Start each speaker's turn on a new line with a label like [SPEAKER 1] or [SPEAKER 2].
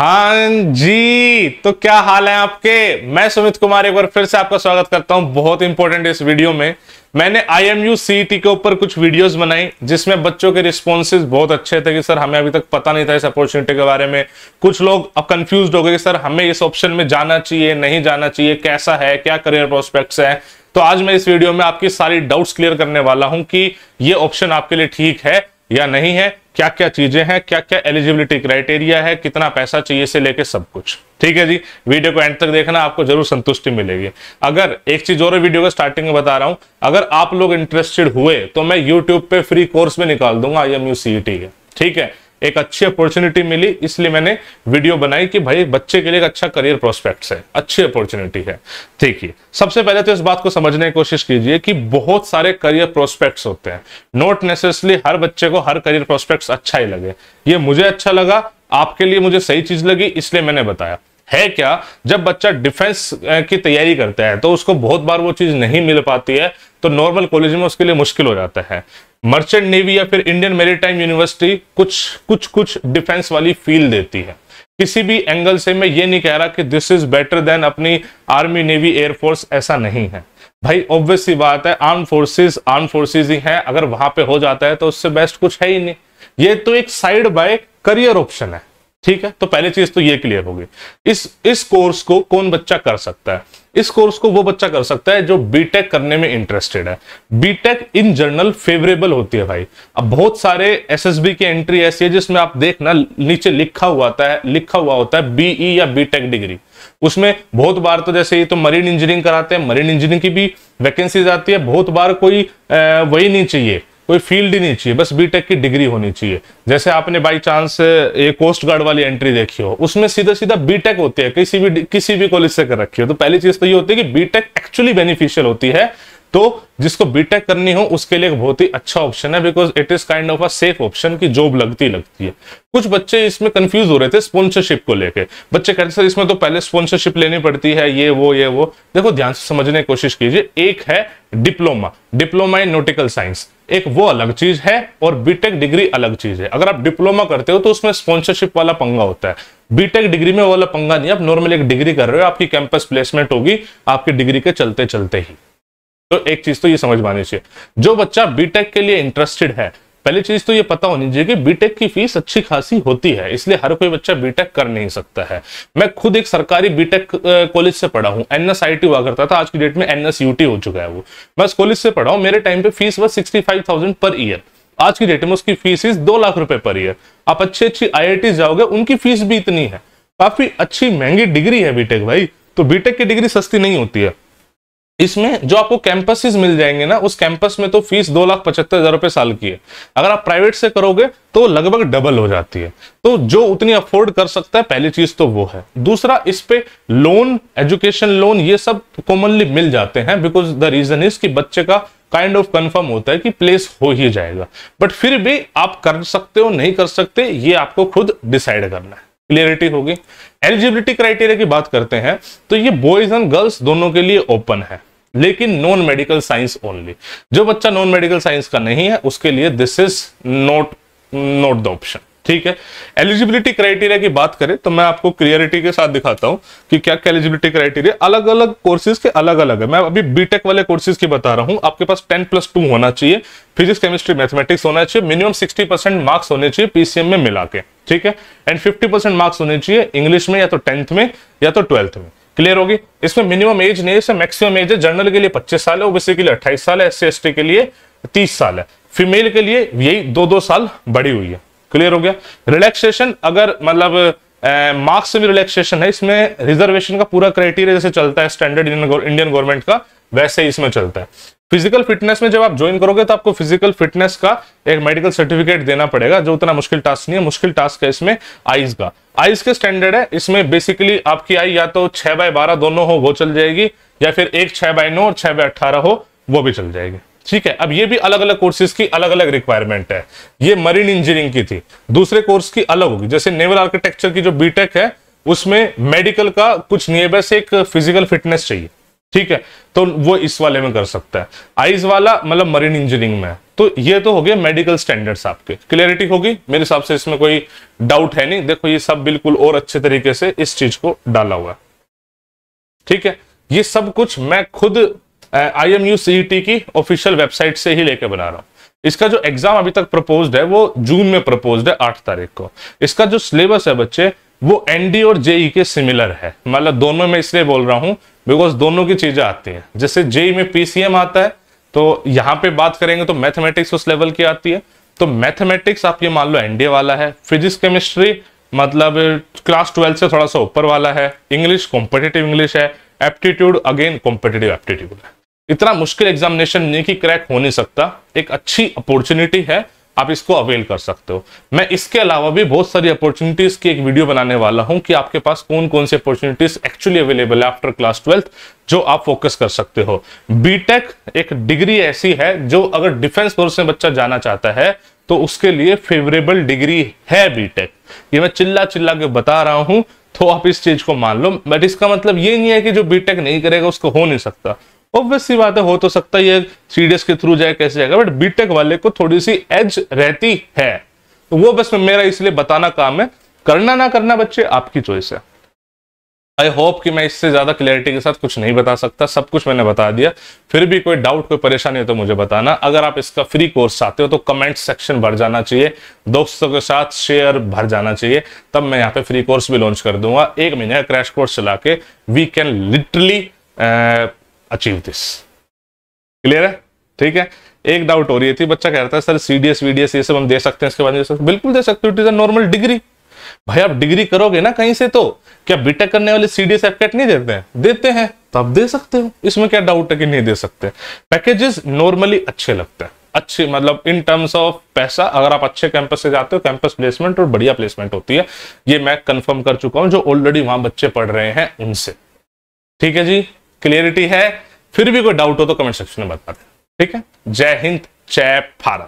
[SPEAKER 1] हाँ जी तो क्या हाल है आपके मैं सुमित कुमार एक बार फिर से आपका स्वागत करता हूं बहुत इंपॉर्टेंट इस वीडियो में मैंने आई एम यू के ऊपर कुछ वीडियोस बनाई जिसमें बच्चों के रिस्पॉन्सेज बहुत अच्छे थे कि सर हमें अभी तक पता नहीं था इस अपॉर्चुनिटी के बारे में कुछ लोग अब कंफ्यूज हो गए कि सर हमें इस ऑप्शन में जाना चाहिए नहीं जाना चाहिए कैसा है क्या करियर प्रोस्पेक्ट्स है तो आज मैं इस वीडियो में आपकी सारी डाउट्स क्लियर करने वाला हूं कि ये ऑप्शन आपके लिए ठीक है या नहीं है क्या क्या चीजें हैं क्या क्या एलिजिबिलिटी क्राइटेरिया है कितना पैसा चाहिए से लेके सब कुछ ठीक है जी वीडियो को एंड तक देखना आपको जरूर संतुष्टि मिलेगी अगर एक चीज और वीडियो को स्टार्टिंग में बता रहा हूं अगर आप लोग इंटरेस्टेड हुए तो मैं यूट्यूब पे फ्री कोर्स में निकाल दूंगा आई एम यू सी ठीक है एक अच्छी अपॉर्चुनिटी मिली इसलिए मैंने वीडियो बनाई कि भाई बच्चे के लिए एक अच्छा करियर प्रोस्पेक्ट है अच्छी अपॉर्चुनिटी है ठीक है सबसे पहले तो इस बात को समझने की कोशिश कीजिए कि बहुत सारे करियर प्रोस्पेक्ट्स होते हैं नॉट नेसेसरली हर बच्चे को हर करियर प्रोस्पेक्ट अच्छा ही लगे ये मुझे अच्छा लगा आपके लिए मुझे सही चीज लगी इसलिए मैंने बताया है क्या जब बच्चा डिफेंस की तैयारी करता है तो उसको बहुत बार वो चीज़ नहीं मिल पाती है तो नॉर्मल कॉलेज में उसके लिए मुश्किल हो जाता है मर्चेंट नेवी या फिर इंडियन मेरीटाइम यूनिवर्सिटी कुछ कुछ कुछ डिफेंस वाली फील देती है किसी भी एंगल से मैं ये नहीं कह रहा कि दिस इज बेटर देन अपनी आर्मी नेवी एयरफोर्स ऐसा नहीं है भाई ऑब्वियस सी बात है आर्म फोर्सेस आर्म फोर्सेस ही हैं अगर वहां पे हो जाता है तो उससे बेस्ट कुछ है ही नहीं ये तो एक साइड बाय करियर ऑप्शन है ठीक है तो पहली चीज तो ये क्लियर होगी इस इस कोर्स को कौन बच्चा कर सकता है इस कोर्स को वो बच्चा कर सकता है जो बीटेक करने में इंटरेस्टेड है बीटेक इन जनरल फेवरेबल होती है भाई अब बहुत सारे एसएसबी की एंट्री ऐसी है जिसमें आप देखना नीचे लिखा हुआ है लिखा हुआ होता है बीई e या बीटेक डिग्री उसमें बहुत बार तो जैसे ये तो मरीन इंजीनियरिंग कराते हैं मरीन इंजीनियरिंग की भी वैकेंसीज आती है बहुत बार कोई वही नहीं चाहिए कोई फील्ड ही नहीं चाहिए बस बीटेक की डिग्री होनी चाहिए जैसे आपने बाई चांस ये कोस्ट गार्ड वाली एंट्री देखी हो उसमें सीधा सीधा बीटेक होती है किसी भी किसी भी कॉलेज से कर रखी हो तो पहली चीज तो ये होती है कि बीटेक एक्चुअली बेनिफिशियल होती है तो जिसको बीटेक करनी हो उसके लिए एक बहुत ही अच्छा ऑप्शन है because it is kind of a safe option की जॉब लगती लगती है कुछ बच्चे इसमें कंफ्यूज हो रहे थे स्पॉन्सरशिप को लेके बच्चे कहते सर इसमें तो पहले स्पॉन्सरशिप लेनी पड़ती है ये वो ये वो देखो ध्यान से समझने की कोशिश कीजिए एक है diploma diploma in nautical science एक वो अलग चीज है और बीटेक डिग्री अलग चीज है अगर आप डिप्लोमा करते हो तो उसमें स्पॉन्सरशिप वाला पंगा होता है बीटेक डिग्री में वाला पंगा नहीं आप नॉर्मल एक डिग्री कर रहे हो आपकी कैंपस प्लेसमेंट होगी आपकी डिग्री के चलते चलते ही तो एक चीज तो ये समझ मानी चाहिए जो बच्चा बीटेक के लिए इंटरेस्टेड है पहली चीज तो ये पता होनी चाहिए कि बीटेक की फीस अच्छी खासी होती है इसलिए हर कोई बच्चा बीटेक कर नहीं सकता है मैं खुद एक सरकारी बीटेक कॉलेज से पढ़ा हूँ एनएसआईटी हुआ करता था आज की डेट में एनएसयूटी हो चुका है वो मैं उस कॉलेज से पढ़ा हूँ मेरे टाइम पे फीस वह sixty five thousand per year आज की डेट में उसकी फीस इस दो लाख रुपए पर ईयर आप अच्छी अच्छी आई जाओगे उनकी फीस भी इतनी है काफी अच्छी महंगी डिग्री है बीटेक भाई तो बीटेक की डिग्री सस्ती नहीं होती है इसमें जो आपको कैंपसेस मिल जाएंगे ना उस कैंपस में तो फीस दो लाख पचहत्तर हजार रुपए साल की है अगर आप प्राइवेट से करोगे तो लगभग डबल हो जाती है तो जो उतनी अफोर्ड कर सकता है पहली चीज तो वो है दूसरा इस पे लोन एजुकेशन लोन ये सब कॉमनली मिल जाते हैं बिकॉज द रीजन इज कि बच्चे का काइंड ऑफ कंफर्म होता है कि प्लेस हो ही जाएगा बट फिर भी आप कर सकते हो नहीं कर सकते ये आपको खुद डिसाइड करना है क्लियरिटी होगी एलिजिबिलिटी क्राइटेरिया की बात करते हैं तो ये बॉयज एंड गर्ल्स दोनों के लिए ओपन है लेकिन नॉन मेडिकल साइंस ओनली जो बच्चा नॉन मेडिकल साइंस का नहीं है उसके लिए this is not not the option ठीक है एलिजिबिलिटी क्राइटेरिया की बात करें तो मैं आपको क्लियरिटी के साथ दिखाता हूं कि क्या क्या एलिजिबिलिटी क्राइटेरिया अलग अलग कोर्सेज के अलग अलग है मैं अभी बीटेक वाले कोर्सेज की बता रहा हूं आपके पास टेन प्लस टू होना चाहिए फिजिक्स केमिस्ट्री मैथमेटिक्स होना चाहिए मिनिमम सिक्सटी परसेंट मार्क्स होने चाहिए पीसीएम में मिला के ठीक है एंड फिफ्टी परसेंट मार्क्स होने चाहिए इंग्लिश में या तो टेंथ में या तो ट्वेल्थ में क्लियर होगी इसमें मिनिमम एज नहीं है मैक्सिमम एज है जनरल के लिए 25 साल है ओबीसी के लिए 28 साल है एस सी के लिए 30 साल है फीमेल के लिए यही दो दो साल बड़ी हुई है क्लियर हो गया रिलैक्सेशन अगर मतलब मार्क्स में रिलैक्सेशन है इसमें रिजर्वेशन का पूरा क्राइटेरिया जैसे चलता है स्टैंडर्ड इंडियन गवर्नमेंट का वैसे ही इसमें चलता है फिजिकल फिटनेस में जब आप ज्वाइन करोगे तो आपको फिजिकल फिटनेस का एक मेडिकल सर्टिफिकेट देना पड़ेगा जो उतना मुश्किल टास्क नहीं है मुश्किल टास्क है इसमें आईज का आईज के स्टैंडर्ड है इसमें बेसिकली आपकी आई या तो छह बाय बारह दोनों हो वो चल जाएगी या फिर एक छह बाय नौ और छह बाय अट्ठारह हो वो भी चल जाएगी ठीक है अब ये भी अलग अलग कोर्सेज की अलग अलग रिक्वायरमेंट है ये मरीन इंजीनियरिंग की थी दूसरे कोर्स की अलग होगी जैसे नेवल आर्किटेक्चर की जो बीटेक है उसमें मेडिकल का कुछ नहीं है बस एक फिजिकल फिटनेस चाहिए ठीक है तो वो इस वाले में कर सकता है आइज वाला मतलब मरीन इंजीनियरिंग में तो ये तो हो गया मेडिकल स्टैंडर्ड्स आपके क्लियरिटी होगी मेरे हिसाब से इसमें कोई डाउट है नहीं देखो ये सब बिल्कुल और अच्छे तरीके से इस चीज को डाला हुआ ठीक है ये सब कुछ मैं खुद आई एम यू टी की ऑफिशियल वेबसाइट से ही लेके बना रहा हूँ इसका जो एग्जाम अभी तक प्रपोज्ड है वो जून में प्रपोज्ड है आठ तारीख को इसका जो सिलेबस है बच्चे वो एनडी और जेई के सिमिलर है मतलब दोनों में इसलिए बोल रहा हूँ बिकॉज दोनों की चीजें आती हैं जैसे जेई e में पीसीएम आता है तो यहाँ पे बात करेंगे तो मैथमेटिक्स उस लेवल की आती है तो मैथमेटिक्स आप ये मान लो एनडीए वाला है फिजिक्स केमिस्ट्री मतलब क्लास ट्वेल्थ से थोड़ा सा ऊपर वाला है इंग्लिश कॉम्पिटेटिव इंग्लिश है एप्टीट्यूड अगेन कॉम्पिटेटिव एप्टीट्यूड है इतना मुश्किल एग्जामिनेशन नहीं कि क्रैक हो नहीं सकता एक अच्छी अपॉर्चुनिटी है आप इसको अवेल कर सकते हो मैं इसके अलावा भी बहुत सारी अपॉर्चुनिटीज की एक वीडियो बनाने वाला हूं कि आपके पास कौन कौन सी अपॉर्चुनिटीज एक्चुअली अवेलेबल है आफ्टर क्लास ट्वेल्थ जो आप फोकस कर सकते हो बीटेक एक डिग्री ऐसी है जो अगर डिफेंस फोर्स में बच्चा जाना चाहता है तो उसके लिए फेवरेबल डिग्री है बीटेक ये मैं चिल्ला चिल्ला के बता रहा हूं तो आप इस चीज को मान लो बट इसका मतलब ये नहीं है कि जो बीटेक नहीं करेगा उसको हो नहीं सकता ऑब्वियस सी बात है हो तो सकता है सीडीएस के थ्रू जाए कैसे जाएगा बट बीटेक वाले को थोड़ी सी एज रहती है तो वो बस मेरा इसलिए बताना काम है करना ना करना बच्चे आपकी चॉइस है आई होप कि मैं इससे ज्यादा क्लैरिटी के साथ कुछ नहीं बता सकता सब कुछ मैंने बता दिया फिर भी कोई डाउट कोई परेशानी हो तो मुझे बताना अगर आप इसका फ्री कोर्स चाहते हो तो कमेंट सेक्शन भर जाना चाहिए दोस्तों के साथ शेयर भर जाना चाहिए तब मैं यहाँ पे फ्री कोर्स भी लॉन्च कर दूंगा एक महीने का क्रैश कोर्स चला के we can literally achieve this clear है ठीक है एक डाउट हो रही थी बच्चा कह रहा था सर सीडीएस वीडीएस ये सब हम दे सकते हैं इसके बाद बिल्कुल दे सकते हो it is a normal degree भाई आप डिग्री करोगे ना कहीं से तो क्या बीटेक करने वाले सीडीएस एफकेट नहीं देते हैं देते हैं तो दे सकते हो इसमें क्या डाउट है कि नहीं दे सकते पैकेजेस नॉर्मली अच्छे लगते हैं अच्छे मतलब इन टर्म्स ऑफ पैसा अगर आप अच्छे कैंपस से जाते हो कैंपस प्लेसमेंट और बढ़िया प्लेसमेंट होती है ये मैं कंफर्म कर चुका हूं जो ऑलरेडी वहां बच्चे पढ़ रहे हैं उनसे ठीक है जी क्लियरिटी है फिर भी कोई डाउट हो तो कमेंट सेक्शन में बताते हैं ठीक है जय हिंद जय भारत